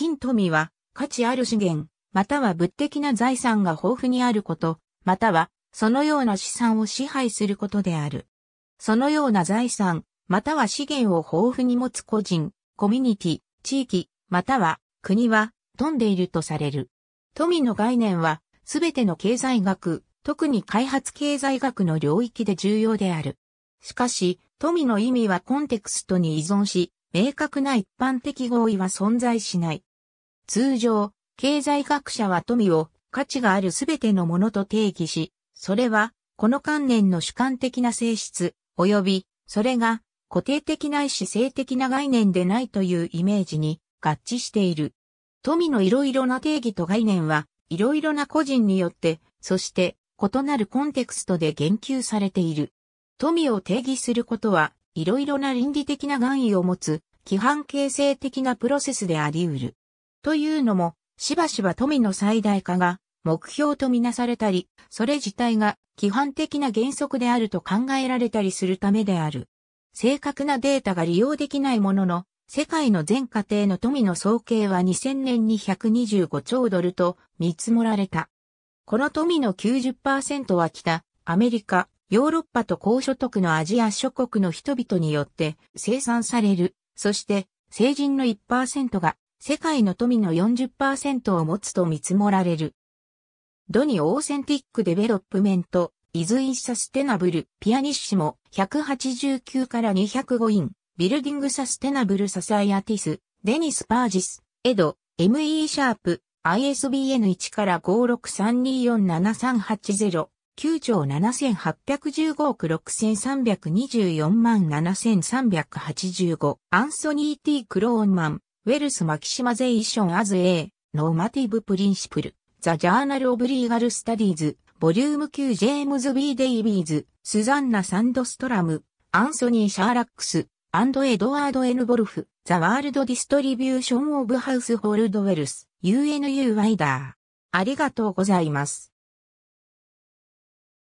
金富は価値ある資源、または物的な財産が豊富にあること、またはそのような資産を支配することである。そのような財産、または資源を豊富に持つ個人、コミュニティ、地域、または国は富んでいるとされる。富の概念は、すべての経済学、特に開発経済学の領域で重要である。しかし、富の意味はコンテクストに依存し、明確な一般的合意は存在しない。通常、経済学者は富を価値があるすべてのものと定義し、それは、この観念の主観的な性質、及び、それが固定的ないし性的な概念でないというイメージに合致している。富のいろいろな定義と概念は、いろいろな個人によって、そして異なるコンテクストで言及されている。富を定義することは、いろいろな倫理的な願意を持つ、規範形成的なプロセスであり得る。というのも、しばしば富の最大化が目標とみなされたり、それ自体が規範的な原則であると考えられたりするためである。正確なデータが利用できないものの、世界の全家庭の富の総計は2000年に125兆ドルと見積もられた。この富の90%は北、アメリカ、ヨーロッパと高所得のアジア諸国の人々によって生産される。そして、成人の1%が世界の富の40%を持つと見積もられる。ドニオーセンティックデベロップメント、イズインサステナブル、ピアニッシモ、189から205イン、ビルディングサステナブルササイアティス、デニス・パージス、エド、ME シャープ、ISBN1 から563247380、9兆7815億6324万7385、アンソニー・ティ・クローンマン、ウェルス・マキシマゼーション・アズ・エー、ノーマティブ・プリンシプル、ザ・ジャーナル・オブ・リーガル・スタディーズ、ボリューム9ジェームズ・ビー・デイビーズ、スザンナ・サンドストラム、アンソニー・シャーラックス、アンド・エドワード・エヌ・ボルフ、ザ・ワールド・ディストリビューション・オブ・ハウス・ホールド・ウェルス、UNU・ ワイダー。ありがとうございます。